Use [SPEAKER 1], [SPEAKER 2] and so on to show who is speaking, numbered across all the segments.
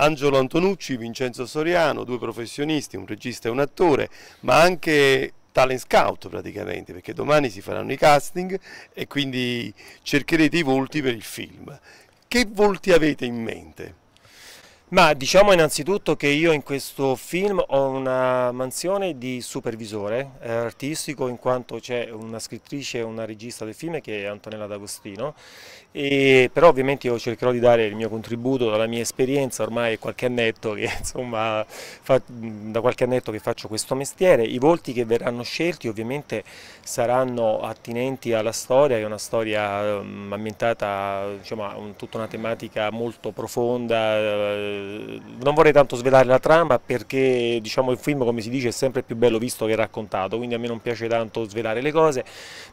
[SPEAKER 1] Angelo Antonucci, Vincenzo Soriano, due professionisti, un regista e un attore, ma anche talent scout praticamente, perché domani si faranno i casting e quindi cercherete i volti per il film. Che volti avete in mente?
[SPEAKER 2] Ma diciamo innanzitutto che io in questo film ho una mansione di supervisore eh, artistico in quanto c'è una scrittrice e una regista del film che è Antonella D'Agostino e, però ovviamente io cercherò di dare il mio contributo dalla mia esperienza ormai è qualche annetto che, insomma, fa, da qualche annetto che faccio questo mestiere i volti che verranno scelti ovviamente saranno attinenti alla storia è una storia ehm, ambientata diciamo, a un, tutta una tematica molto profonda eh, eh, non vorrei tanto svelare la trama perché diciamo, il film come si dice è sempre più bello visto che raccontato, quindi a me non piace tanto svelare le cose,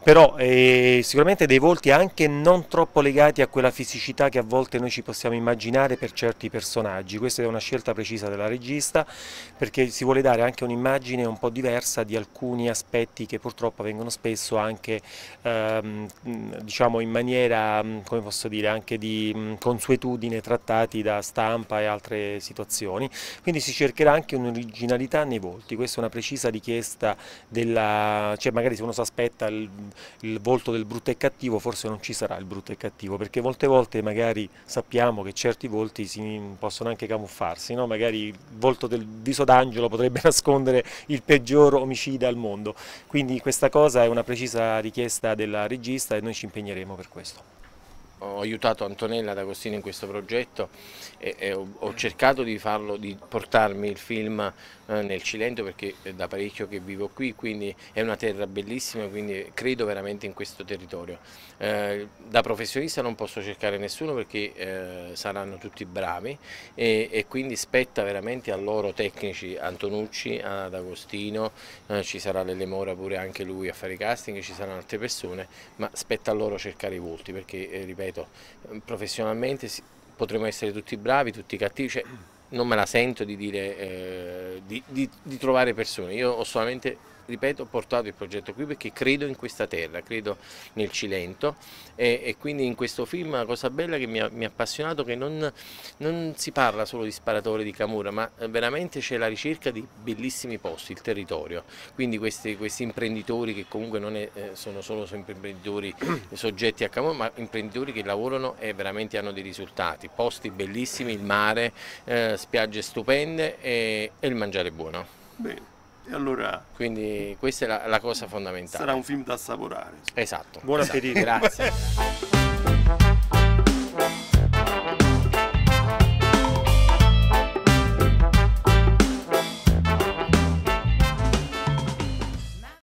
[SPEAKER 2] però eh, sicuramente dei volti anche non troppo legati a quella fisicità che a volte noi ci possiamo immaginare per certi personaggi, questa è una scelta precisa della regista perché si vuole dare anche un'immagine un po' diversa di alcuni aspetti che purtroppo vengono spesso anche ehm, diciamo in maniera, come posso dire, anche di mm, consuetudine trattati da stampa e altri altre situazioni, quindi si cercherà anche un'originalità nei volti, questa è una precisa richiesta della, cioè magari se uno si aspetta il, il volto del brutto e cattivo forse non ci sarà il brutto e cattivo, perché molte volte magari sappiamo che certi volti si possono anche camuffarsi, no? magari il volto del viso d'angelo potrebbe nascondere il peggior omicida al mondo, quindi questa cosa è una precisa richiesta
[SPEAKER 3] della regista e noi ci impegneremo per questo ho aiutato Antonella D'Agostino in questo progetto e, e ho, ho, cercato di, farlo, di portarmi il film eh, nel Cilento perché è da parecchio che vivo qui, quindi è una terra bellissima, quindi credo veramente in questo territorio. Eh, da professionista non posso cercare nessuno perché eh, saranno tutti bravi e, e, quindi spetta veramente a loro tecnici Antonucci, ad Agostino, eh, ci sarà Mora pure anche lui a fare i casting, ci saranno altre persone, ma spetta a loro cercare i volti perché, eh, ripeto, ripeto, professionalmente potremmo essere tutti bravi, tutti cattivi, cioè non me la sento di, dire, eh, di, di, di trovare persone, io ho solamente ripeto, ho portato il progetto qui perché credo in questa terra, credo nel Cilento e, e quindi in questo film la cosa bella che mi ha, mi ha appassionato è che non, non, si parla solo di sparatore di Camura, ma eh, veramente c'è la ricerca di bellissimi posti, il territorio, quindi questi, questi imprenditori che comunque non è, eh, sono solo imprenditori soggetti a Camura, ma imprenditori che lavorano e veramente hanno dei risultati, posti bellissimi, il mare, eh, spiagge stupende e, e il mangiare buono. Bene. E allora Quindi questa è la, la, cosa fondamentale. Sarà un film da assaporare. Esatto. Buon esatto. appetito. Grazie.